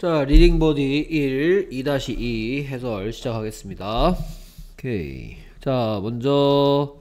자, 리딩보디 1, 2-2 해설 시작하겠습니다. 오케이. 자, 먼저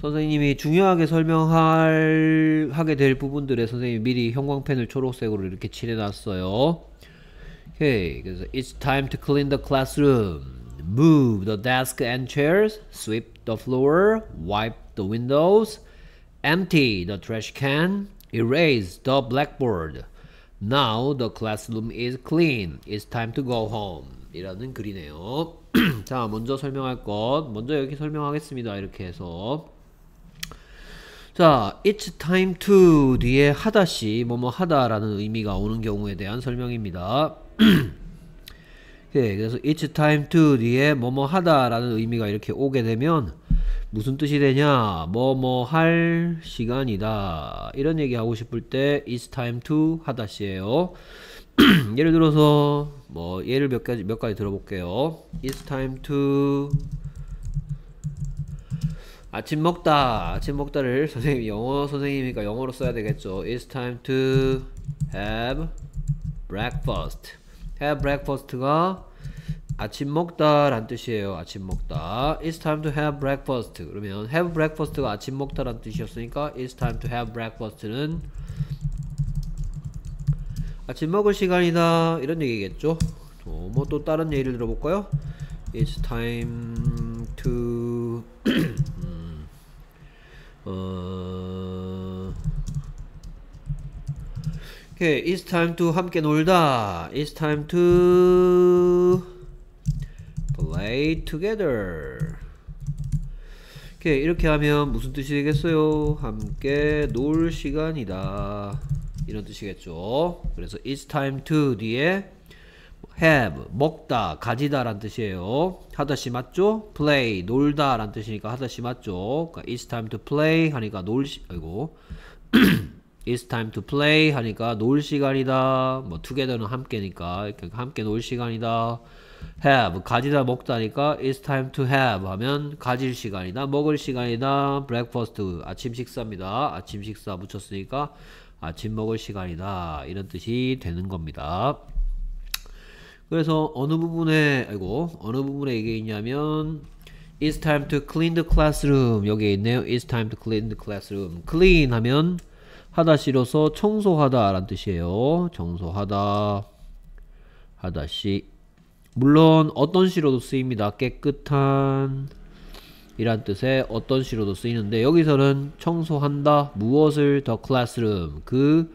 선생님이 중요하게 설명할, 하게 될 부분들에 선생님이 미리 형광펜을 초록색으로 이렇게 칠해놨어요. 오케이. 그래서 It's time to clean the classroom. Move the desk and chairs. Sweep the floor. Wipe the windows. Empty the trash can. Erase the blackboard. Now the classroom is clean. It's time to go home. 이라는 글이네요. 자, 먼저 설명할 것. 먼저 여기 설명하겠습니다. 이렇게 해서. 자, it's time to 뒤에 하다시 뭐뭐 하다라는 의미가 오는 경우에 대한 설명입니다. 예, 그래서 it's time to 뒤에 뭐뭐 하다라는 의미가 이렇게 오게 되면 무슨 뜻이 되냐? 뭐 뭐 할 시간이다. 이런 얘기 하고 싶을 때 it's time to 하다시에요. 예를 들어서 뭐 예를 몇 가지 몇 가지 들어볼게요. It's time to 아침 먹다. 아침 먹다를 선생님 영어 선생님이니까 영어로 써야 되겠죠. It's time to have breakfast. have breakfast가 아침 먹다란 뜻이에요. 아침 먹다. It's time to have breakfast. 그러면 have breakfast가 아침 먹다란 뜻이었으니까 It's time to have breakfast는 아침 먹을 시간이다 이런 얘기겠죠. 뭐 또 다른 예를 들어볼까요? It's time to 음, 어... 이 okay, it's time to 함께 놀다. It's time to play together. 이렇게, 이렇게 하면 무슨 뜻이겠어요? 함께 놀 시간이다. 이런 뜻이겠죠. 그래서 it's time to 뒤에 have 먹다 가지다 란 뜻이에요 하다시 맞죠? play 놀다 란 뜻이니까 하다시 맞죠 그러니까 it's time to play 하니까 놀 시... 아이고 it's time to play 하니까 놀 시간이다 뭐 together는 함께니까 함께 놀 시간이다 have 가지다 먹다니까 it's time to have 하면 가질 시간이다 먹을 시간이다 breakfast 아침 식사입니다 아침 식사 붙였으니까 아침 먹을 시간이다 이런 뜻이 되는 겁니다 그래서 어느 부분에 아이고 어느 부분에 이게 있냐면 It's time to clean the classroom 여기에 있네요 It's time to clean the classroom clean 하면 하다시로서 청소하다 라는 뜻이에요 청소하다 하다시 물론 어떤 시로도 쓰입니다. 깨끗한 이란 뜻의 어떤 시로도 쓰이는데 여기서는 청소한다 무엇을 더 classroom 그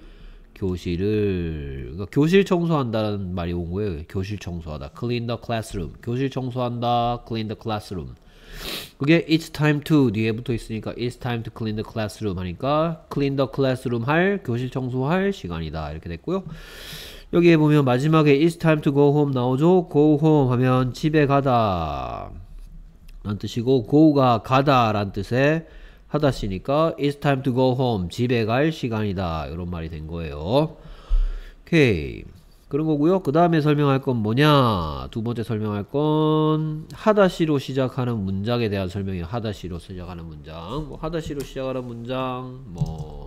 교실을 그러니까 교실 청소한다는 말이 온 거예요. 교실 청소하다 clean the classroom 교실 청소한다 clean the classroom 그게 it's time to 뒤에 붙어 있으니까 it's time to clean the classroom 하니까 clean the classroom 할 교실 청소할 시간이다 이렇게 됐고요. 여기에 보면 마지막에 it's time to go home 나오죠? go home 하면 집에 가다 라는 뜻이고 go가 가다 라는 뜻에 하다시니까 it's time to go home 집에 갈 시간이다 이런 말이 된 거예요 오케이 그런 거고요 그 다음에 설명할 건 뭐냐 두 번째 설명할 건 하다시로 시작하는 문장에 대한 설명이에요 하다시로 시작하는 문장 뭐 하다시로 시작하는 문장 뭐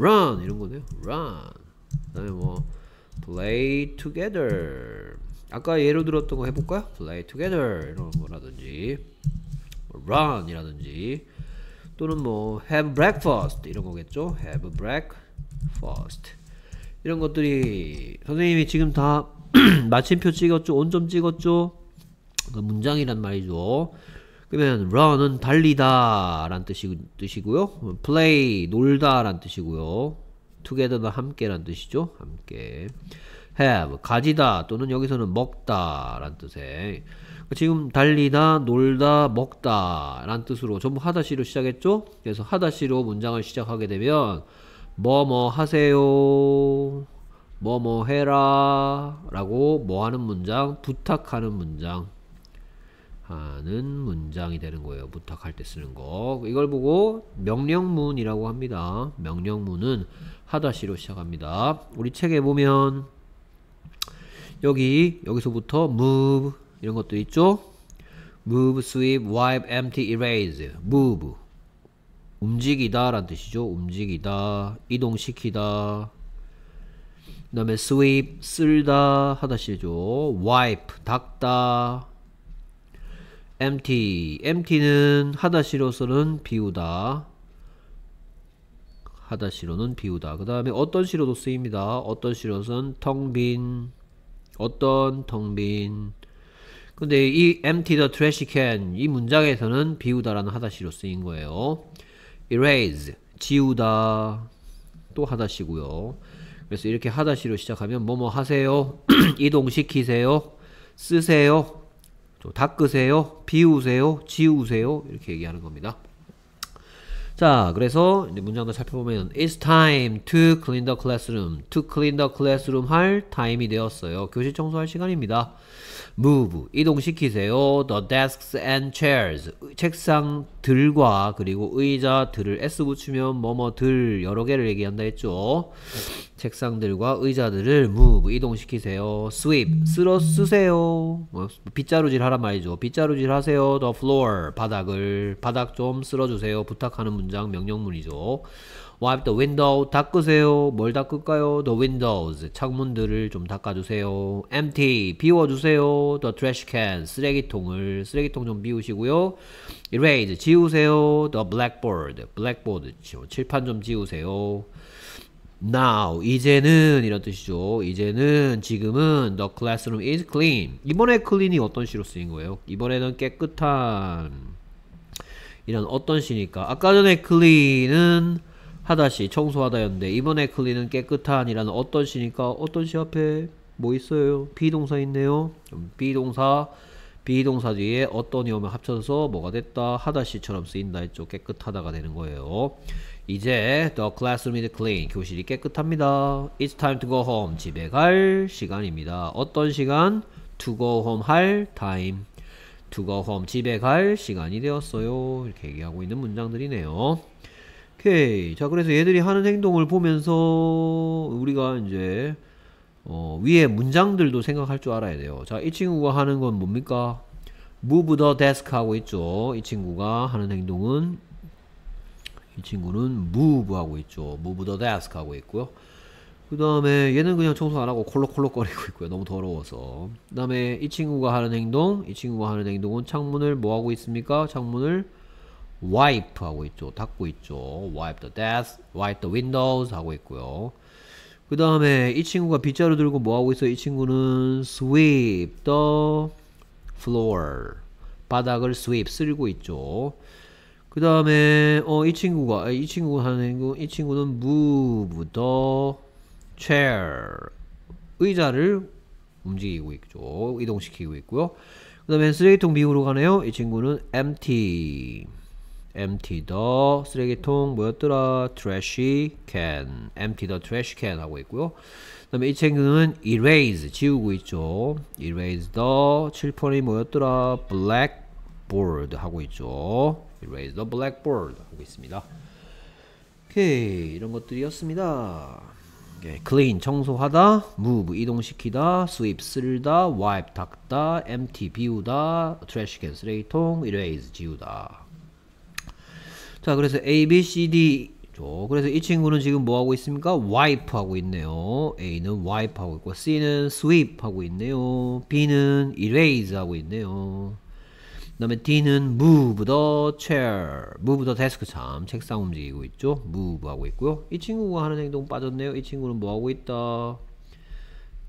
run 이런 거네요. run. 그다음에 뭐 play together. 아까 예로 들었던 거 해볼까요? play together 이런 거라든지 run 이라든지 또는 뭐 have breakfast 이런 거겠죠? have breakfast 이런 것들이 선생님이 지금 다 마침표 찍었죠? 온점 찍었죠? 그 문장이란 말이죠. 그러면 run은 달리다 라는 뜻이, 뜻이고요. play 놀다 라는 뜻이고요. together는 함께란 뜻이죠. 함께. have 가지다 또는 여기서는 먹다 라는 뜻에 그러니까 지금 달리다 놀다 먹다 라는 뜻으로 전부 하다시로 시작했죠. 그래서 하다시로 문장을 시작하게 되면 뭐뭐 뭐 하세요. 뭐뭐 뭐 해라 라고 뭐하는 문장 부탁하는 문장 하는 문장이 되는 거예요. 부탁할 때 쓰는 거. 이걸 보고 명령문이라고 합니다. 명령문은 하다시로 시작합니다. 우리 책에 보면 여기 여기서부터 move 이런 것도 있죠. move, sweep, wipe, empty, erase. move 움직이다 라는 뜻이죠. 움직이다, 이동시키다. 그 다음에 sweep, 쓸다 하다시죠. wipe, 닦다. m t m t 는 하다시로서는 비우다. 하다시로는 비우다. 그 다음에 어떤 시로도 쓰입니다. 어떤 시로선 텅빈, 어떤 텅 빈. 근데 이 empty the trash can 이 문장에서는 비우다라는 하다시로 쓰인 거예요. erase 지우다 또 하다시고요. 그래서 이렇게 하다시로 시작하면 뭐뭐 하세요, 이동시키세요, 쓰세요, 닦으세요, 비우세요, 지우세요 이렇게 얘기하는 겁니다. 자, 그래서 문장도 살펴보면 It's time to clean the classroom. To clean the classroom 할타임이 되었어요. 교실 청소할 시간입니다. Move, 이동시키세요. The desks and chairs, 책상들과 그리고 의자들을 S 붙이면 뭐뭐들 여러 개를 얘기한다 했죠. 책상들과 의자들을 move, 이동시키세요. Sweep, 쓸어 쓰세요. 뭐, 빗자루질 하란 말이죠. 빗자루질 하세요. The floor, 바닥을, 바닥 좀 쓸어주세요. 부탁하는 문제. 문장 명령문이죠. Wipe the window. 닦으세요. 뭘 닦을까요? The windows. 창문들을 좀 닦아주세요. Empty. 비워주세요. The trash can. 쓰레기통을. 쓰레기통 좀 비우시고요. Erase. 지우세요. The blackboard. blackboard. 칠판 좀 지우세요. Now, 이제는 이런 뜻이죠. 이제는 지금은 the classroom is clean. 이번에 clean이 어떤 시로 쓰인 거예요? 이번에는 깨끗한 이런 어떤 시니까 아까 전에 클린은 하다시 청소하다였는데 이번에 클린은 깨끗한이라는 어떤 시니까 어떤 시 앞에 뭐 있어요? 비동사 있네요. 음, 비동사 비동사 뒤에 어떤이 오면 합쳐서 뭐가 됐다 하다시처럼 쓰인다 했죠. 깨끗하다가 되는 거예요. 이제 the classroom is clean. 교실이 깨끗합니다. It's time to go home. 집에 갈 시간입니다. 어떤 시간? to go home 할 time. to go home 집에 갈 시간이 되었어요. 이렇게 얘기하고 있는 문장들이네요. 오케이. 자, 그래서 얘들이 하는 행동을 보면서 우리가 이제 어, 위에 문장들도 생각할 줄 알아야 돼요. 자, 이 친구가 하는 건 뭡니까? move the desk 하고 있죠. 이 친구가 하는 행동은 이 친구는 move 하고 있죠. move the desk 하고 있고요. 그 다음에 얘는 그냥 청소 안하고 콜록콜록거리고 있고요 너무 더러워서 그 다음에 이 친구가 하는 행동 이 친구가 하는 행동은 창문을 뭐하고 있습니까 창문을 wipe 하고 있죠 닦고 있죠 wipe the desk wipe the windows 하고 있고요 그 다음에 이 친구가 빗자루 들고 뭐하고 있어요 이 친구는 sweep the floor 바닥을 sweep 쓸고 있죠 그 다음에 어 이 친구가 이 친구 가 하는 행동 이 친구는 move the chair 의자를 움직이고 있죠. 이동시키고 있고요. 그 다음에 쓰레기통 비우로 가네요. 이 친구는 empty empty the 쓰레기통 뭐였더라 trash can empty the trash can 하고 있고요. 그 다음에 이 친구는 erase 지우고 있죠. erase the 7폰이 뭐였더라 blackboard 하고 있죠. erase the blackboard 하고 있습니다. 오케이 이런 것들이었습니다. 예, clean 청소하다, move 이동시키다, sweep 쓸다, wipe 닦다, empty 비우다, trash can 쓰레기통, erase 지우다. 자, 그래서 A, B, C, D 그래서 이 친구는 지금 뭐 하고 있습니까? wipe 하고 있네요. A는 wipe 하고 있고 C는 sweep 하고 있네요. B는 erase 하고 있네요. 다음에 D는 move the chair. move the desk 참 책상 움직이고 있죠. move 하고 있고요. 이 친구가 하는 행동 빠졌네요. 이 친구는 뭐 하고 있다?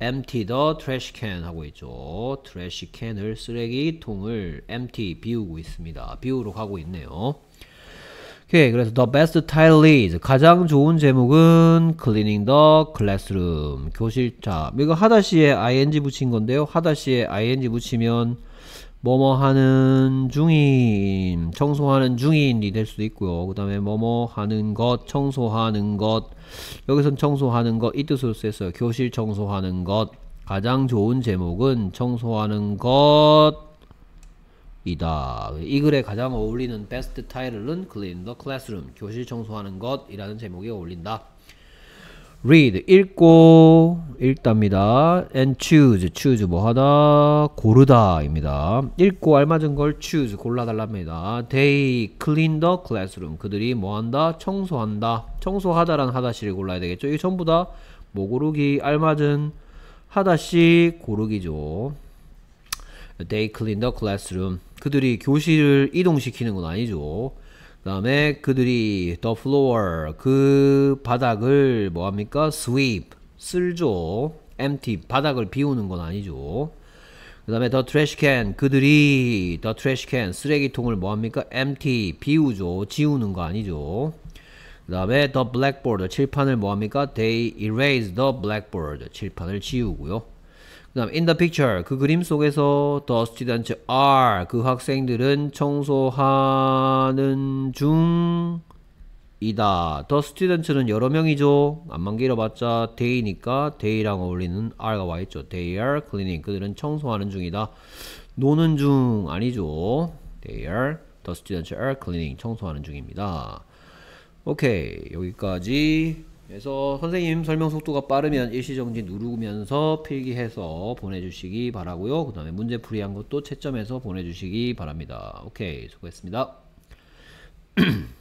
empty the trash can 하고 있죠. trash can을 쓰레기통을 empty 비우고 있습니다. 비우러 가고 있네요. 오케이 그래서 the best title is 가장 좋은 제목은 cleaning the classroom 교실 자 이거 하다시에 ing 붙인 건데요. 하다시에 ing 붙이면 뭐뭐 하는 중인, 청소하는 중인이 될 수도 있고요. 그 다음에 뭐뭐 하는 것, 청소하는 것, 여기선 청소하는 것 이 뜻으로 쓰였어요. 교실 청소하는 것, 가장 좋은 제목은 청소하는 것이다. 이 글에 가장 어울리는 베스트 타이틀은 Clean the Classroom, 교실 청소하는 것이라는 제목에 어울린다. read 읽고 읽답니다. and choose choose 뭐 하다 고르다입니다. 읽고 알맞은 걸 choose 골라 달랍니다. they clean the classroom 그들이 뭐 한다 청소한다 청소하다라 하다시를 골라야 되겠죠. 이게 전부 다뭐 고르기 알맞은 하다시 고르기죠. they clean the classroom 그들이 교실을 이동시키는 건 아니죠. 그 다음에 그들이 the floor 그 바닥을 뭐합니까? sweep 쓸죠 empty 바닥을 비우는 건 아니죠 그 다음에 the trash can 그들이 the trash can 쓰레기통을 뭐합니까? empty 비우죠 지우는 거 아니죠 그 다음에 the blackboard 칠판을 뭐합니까? they erase the blackboard 칠판을 지우고요 그 다음 in the picture 그 그림 속에서 the students are 그 학생들은 청소하는 중이다 the students는 여러 명이죠 안만 길어봤자 they니까 they랑 어울리는 are가 와있죠 they are cleaning 그들은 청소하는 중이다 노는 중 아니죠 they are the students are cleaning 청소하는 중입니다 오케이 여기까지 그래서 선생님 설명 속도가 빠르면 일시정지 누르면서 필기해서 보내주시기 바라고요. 그 다음에 문제 풀이한 것도 채점해서 보내주시기 바랍니다. 오케이 수고했습니다.